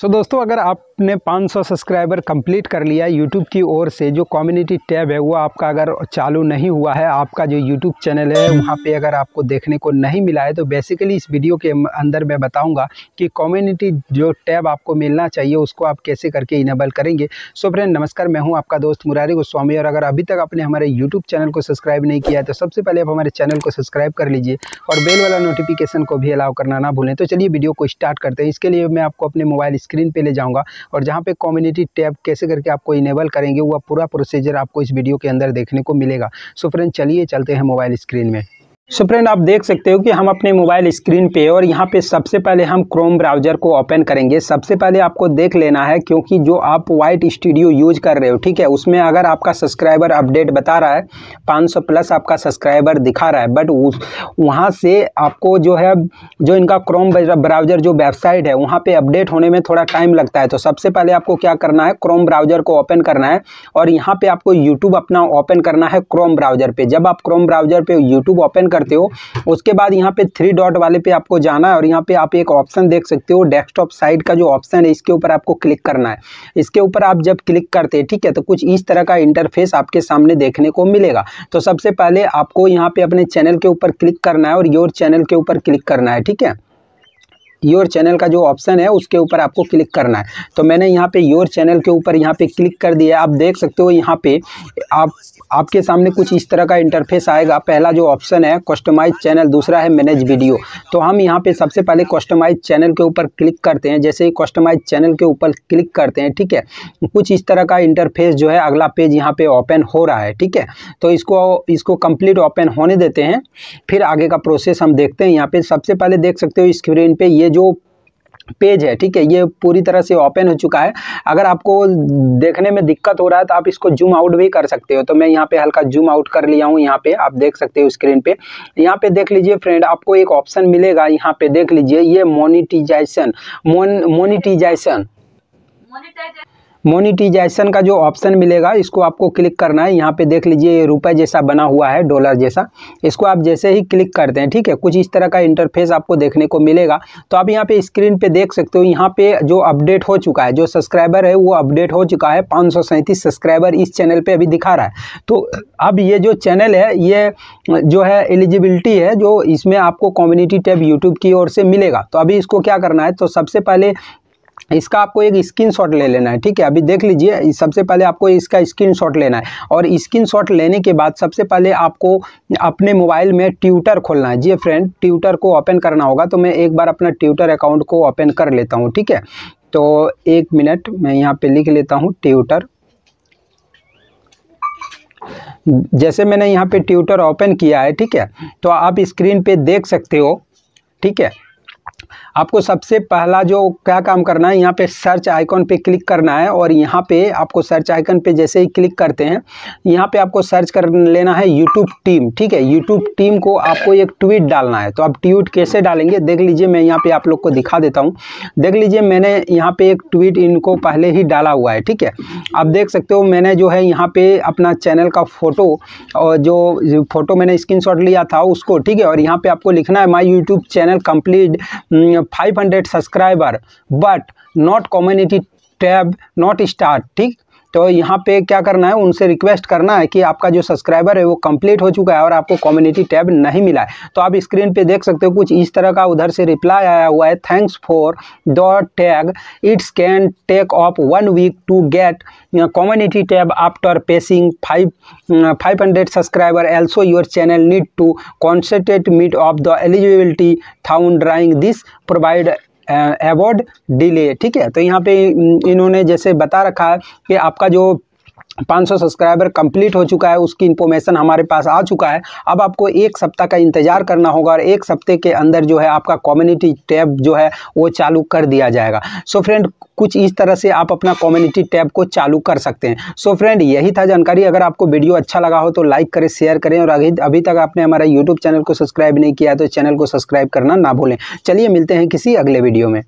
सो so, दोस्तों अगर आपने 500 सब्सक्राइबर कंप्लीट कर लिया यूट्यूब की ओर से जो कम्युनिटी टैब है वो आपका अगर चालू नहीं हुआ है आपका जो यूट्यूब चैनल है वहाँ पे अगर आपको देखने को नहीं मिला है तो बेसिकली इस वीडियो के अंदर मैं बताऊंगा कि कम्युनिटी जो टैब आपको मिलना चाहिए उसको आप कैसे करके इनेबल करेंगे सो so, फ्रेंड नमस्कार मैं हूँ आपका दोस्त मुरारी गोस्वामी और अगर अभी तक आपने हमारे यूट्यूब चैनल को सब्सक्राइब नहीं किया है तो सबसे पहले आप हमारे चैनल को सब्सक्राइब कर लीजिए और बेल वाला नोटिफिकेशन को भी अलाउ करना ना भूलें तो चलिए वीडियो को स्टार्ट करते हैं इसके लिए मैं आपको अपने मोबाइल स्क्रीन पे ले जाऊंगा और जहाँ पे कम्युनिटी टैब कैसे करके आपको इनेबल करेंगे वह पूरा प्रोसीजर आपको इस वीडियो के अंदर देखने को मिलेगा सो फ्रेंड चलिए चलते हैं मोबाइल स्क्रीन में सो फ्रेंड आप देख सकते हो कि हम अपने मोबाइल स्क्रीन पे और यहाँ पे सबसे पहले हम क्रोम ब्राउज़र को ओपन करेंगे सबसे पहले आपको देख लेना है क्योंकि जो आप वाइट स्टूडियो यूज कर रहे हो ठीक है उसमें अगर आपका सब्सक्राइबर अपडेट बता रहा है 500 प्लस आपका सब्सक्राइबर दिखा रहा है बट उस वहाँ से आपको जो है जो इनका क्रोम ब्राउज़र जो वेबसाइट है वहाँ पर अपडेट होने में थोड़ा टाइम लगता है तो सबसे पहले आपको क्या करना है क्रोम ब्राउज़र को ओपन करना है और यहाँ पर आपको यूट्यूब अपना ओपन करना है क्रोम ब्राउज़र पर जब आप क्रोम ब्राउज़र पर यूट्यूब ओपन कर करते हो उसके बाद यहाँ पे थ्री डॉट वाले पे आपको जाना है और यहाँ पे आप एक ऑप्शन देख सकते हो डेस्कटॉप साइड का जो ऑप्शन है इसके ऊपर आपको क्लिक करना है इसके ऊपर आप जब क्लिक करते हैं ठीक है तो कुछ इस तरह का इंटरफेस आपके सामने देखने को मिलेगा तो सबसे पहले आपको यहाँ पे अपने चैनल के ऊपर क्लिक करना है और योर चैनल के ऊपर क्लिक करना है ठीक है योर चैनल का जो ऑप्शन है उसके ऊपर आपको क्लिक करना है तो मैंने यहाँ पे योर चैनल के ऊपर यहाँ पे क्लिक कर दिया आप देख सकते हो यहाँ पे आप आपके सामने कुछ इस तरह का इंटरफेस आएगा पहला जो ऑप्शन है कस्टमाइज चैनल दूसरा है मैनेज वीडियो तो हम यहाँ पे सबसे पहले कस्टमाइज चैनल के ऊपर क्लिक करते हैं जैसे ही कस्टमाइज चैनल के ऊपर क्लिक करते हैं ठीक है कुछ इस तरह का इंटरफेस जो है अगला पेज यहाँ पे ओपन हो रहा है ठीक है तो इसको इसको कंप्लीट ओपन होने देते हैं फिर आगे का प्रोसेस हम देखते हैं यहाँ पे सबसे पहले देख सकते हो स्क्रीन पर ये जो पेज है ठीक है ये पूरी तरह से ओपन हो चुका है अगर आपको देखने में दिक्कत हो रहा है तो आप इसको जूम आउट भी कर सकते हो तो मैं यहाँ पे हल्का जूम आउट कर लिया हूँ यहाँ पे आप देख सकते हो स्क्रीन पे यहाँ पे देख लीजिए फ्रेंड आपको एक ऑप्शन मिलेगा यहाँ पे देख लीजिए ये मोनिटाइजेशन मोनिटाइजेशन मोनिटाइजेशन का जो ऑप्शन मिलेगा इसको आपको क्लिक करना है यहाँ पे देख लीजिए रुपए जैसा बना हुआ है डॉलर जैसा इसको आप जैसे ही क्लिक करते हैं ठीक है कुछ इस तरह का इंटरफेस आपको देखने को मिलेगा तो आप यहाँ पे स्क्रीन पे देख सकते हो यहाँ पे जो अपडेट हो चुका है जो सब्सक्राइबर है वो अपडेट हो चुका है पाँच सब्सक्राइबर इस चैनल पर अभी दिखा रहा है तो अब ये जो चैनल है ये जो है एलिजिबिलिटी है जो इसमें आपको कम्युनिटी टैब यूट्यूब की ओर से मिलेगा तो अभी इसको क्या करना है तो सबसे पहले इसका आपको एक स्क्रीनशॉट ले लेना है ठीक है अभी देख लीजिए सबसे पहले आपको इसका स्क्रीनशॉट लेना है और स्क्रीनशॉट लेने के बाद सबसे पहले आपको अपने मोबाइल में ट्विटर खोलना है जी फ्रेंड ट्विटर को ओपन करना होगा तो मैं एक बार अपना ट्विटर अकाउंट को ओपन कर लेता हूँ ठीक है तो एक मिनट मैं यहाँ पर लिख लेता हूँ ट्विटर जैसे मैंने यहाँ पर ट्विटर ओपन किया है ठीक है तो आप स्क्रीन पे देख सकते हो ठीक है आपको सबसे पहला जो क्या काम करना है यहाँ पे सर्च आइकॉन पे क्लिक करना है और यहाँ पे आपको सर्च आइकन पे जैसे ही क्लिक करते हैं यहाँ पे आपको सर्च कर लेना है यूट्यूब टीम ठीक है यूट्यूब टीम को आपको एक ट्वीट डालना है तो आप ट्वीट कैसे डालेंगे देख लीजिए मैं यहाँ पर आप लोग को दिखा देता हूँ देख लीजिए मैंने यहाँ पर एक ट्वीट इनको पहले ही डाला हुआ है ठीक है आप देख सकते हो मैंने जो है यहाँ पर अपना चैनल का फ़ोटो और जो फ़ोटो मैंने स्क्रीन लिया था उसको ठीक है और यहाँ पर आपको लिखना है my YouTube channel complete hundred subscriber but not community tab not star ठीक तो यहाँ पे क्या करना है उनसे रिक्वेस्ट करना है कि आपका जो सब्सक्राइबर है वो कंप्लीट हो चुका है और आपको कम्युनिटी टैब नहीं मिला है तो आप स्क्रीन पे देख सकते हो कुछ इस तरह का उधर से रिप्लाई आया हुआ है thanks for the tag it's can take off one week to get community tab after passing five five hundred subscriber also your channel need to concentrate meet of the eligibility town drawing this provide award delay ठीक है तो यहाँ पे इन्होंने जैसे बता रखा है कि आपका जो 500 सब्सक्राइबर कंप्लीट हो चुका है उसकी इन्फॉर्मेशन हमारे पास आ चुका है अब आपको एक सप्ताह का इंतजार करना होगा और एक सप्ते के अंदर जो है आपका कम्युनिटी टैब जो है वो चालू कर दिया जाएगा सो so फ्रेंड कुछ इस तरह से आप अपना कम्युनिटी टैब को चालू कर सकते हैं सो so फ्रेंड यही था जानकारी अगर आपको वीडियो अच्छा लगा हो तो लाइक करें शेयर करें और अभी अभी तक आपने हमारा यूट्यूब चैनल को सब्सक्राइब नहीं किया तो चैनल को सब्सक्राइब करना ना भूलें चलिए मिलते हैं किसी अगले वीडियो में